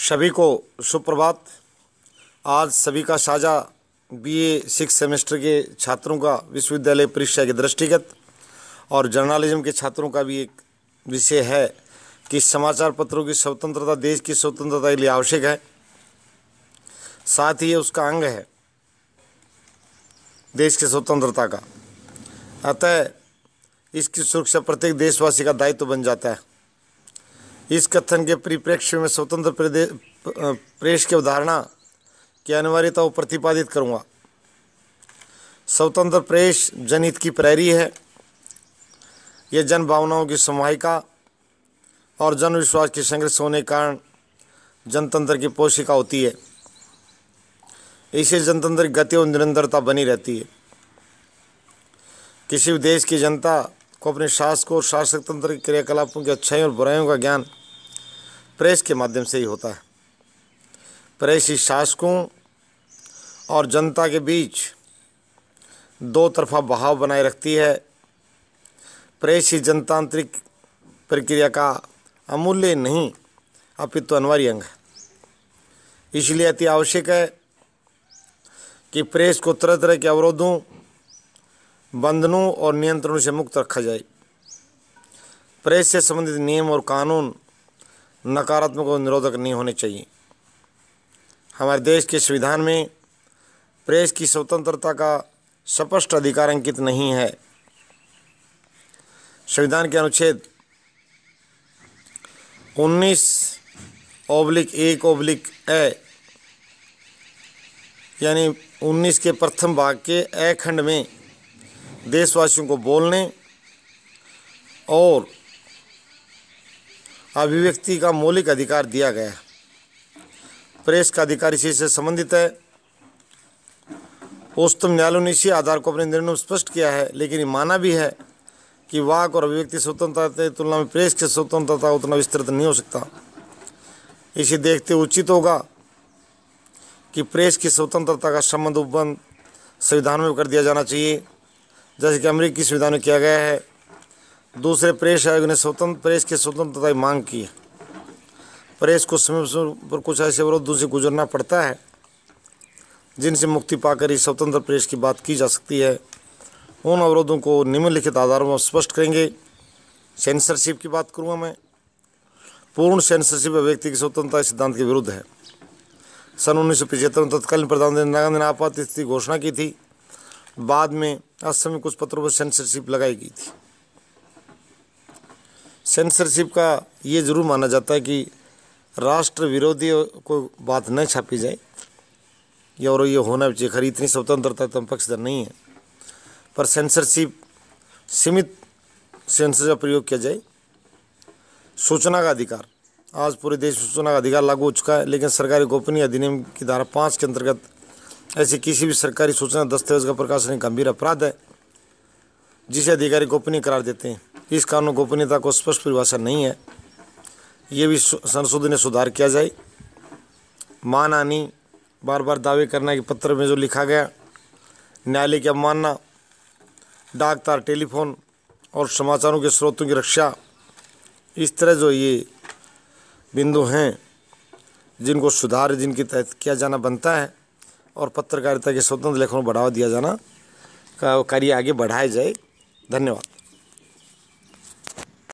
सभी को सुप्रभात आज सभी का साझा बीए सिक्स सेमेस्टर के छात्रों का विश्वविद्यालय परीक्षा के दृष्टिगत और जर्नलिज्म के छात्रों का भी एक विषय है कि समाचार पत्रों की स्वतंत्रता देश की स्वतंत्रता के लिए आवश्यक है साथ ही ये उसका अंग है देश की स्वतंत्रता का अतः इसकी सुरक्षा प्रत्येक देशवासी का दायित्व तो बन जाता है इस कथन के परिप्रेक्ष्य में स्वतंत्र प्रेस की अवधारणा की अनिवार्यता को प्रतिपादित करूँगा स्वतंत्र प्रेस जनहित की प्रहरी है यह जन भावनाओं की समाहिका और जन विश्वास के संघर्ष होने के कारण जनतंत्र की पोषिका होती है इसे जनतंत्र की गति और निरंतरता बनी रहती है किसी भी देश की जनता को अपने शासकों और शासक तंत्र के क्रियाकलापों की अच्छाई और बुराइयों का ज्ञान प्रेस के माध्यम से ही होता है प्रेस ही शासकों और जनता के बीच दो तरफा बहाव बनाए रखती है प्रेस ही जनतांत्रिक प्रक्रिया का अमूल्य नहीं अपितु तो अनिवार्य अंग है इसलिए अति आवश्यक है कि प्रेस को तरह तरह के अवरोधों बंधनों और नियंत्रणों से मुक्त रखा जाए प्रेस से संबंधित नियम और कानून नकारात्मक और निरोधक नहीं होने चाहिए हमारे देश के संविधान में प्रेस की स्वतंत्रता का स्पष्ट अधिकार अंकित नहीं है संविधान के अनुच्छेद 19 ओब्लिक एक ओब्लिक ए यानी 19 के प्रथम भाग के ए खंड में देशवासियों को बोलने और अभिव्यक्ति का मौलिक अधिकार दिया गया है प्रेस का अधिकार इसी से संबंधित है उच्चतम न्यायालय ने इसी आधार को अपने निर्णय में स्पष्ट किया है लेकिन माना भी है कि वाक और अभिव्यक्ति स्वतंत्रता की तुलना में प्रेस की स्वतंत्रता उतना विस्तृत नहीं हो सकता इसे देखते उचित होगा कि प्रेस की स्वतंत्रता का संबंध उपबंध संविधान में कर दिया जाना चाहिए जैसे कि अमरीकी संविधान में किया गया है दूसरे प्रेस आयोग ने स्वतंत्र प्रेस की स्वतंत्रता की मांग की प्रेस को समय पर कुछ ऐसे अवरोधों से गुजरना पड़ता है जिनसे मुक्ति पाकर ही स्वतंत्र प्रेस की बात की जा सकती है उन अवरोधों को निम्नलिखित आधारों में स्पष्ट करेंगे सेंसरशिप की बात करूँगा मैं पूर्ण सेंसरशिप व्यक्ति की स्वतंत्रता सिद्धांत के विरुद्ध है सन उन्नीस में तत्कालीन प्रधानमंत्री नारायण ने आपात स्थिति घोषणा की थी बाद में असम में कुछ पत्रों पर सेंसरशिप लगाई गई थी सेंसरशिप का ये ज़रूर माना जाता है कि राष्ट्र विरोधी को बात न छापी जाए या और ये होना चाहिए खरी इतनी स्वतंत्रता तो पक्षधर नहीं है पर सेंसरशिप सीमित सेंसर का प्रयोग किया जाए सूचना का अधिकार आज पूरे देश में सूचना का अधिकार लागू हो चुका है लेकिन सरकारी गोपनीय अधिनियम की धारा पाँच के अंतर्गत ऐसी किसी भी सरकारी सूचना दस्तावेज का प्रकाशन गंभीर अपराध है जिसे अधिकारी गोपनीय करार देते हैं इस कानून गोपनीयता को स्पष्ट परिभाषा नहीं है ये भी संशोधन सुधार किया जाए मानहानि बार बार दावे करना कि पत्र में जो लिखा गया न्यायालय की अवमानना डाक तार टेलीफोन और समाचारों के स्रोतों की रक्षा इस तरह जो ये बिंदु हैं जिनको सुधार जिनके तहत किया जाना बनता है और पत्रकारिता के स्वतंत्र लेखन को बढ़ावा दिया जाना का कार्य आगे बढ़ाया जाए धन्यवाद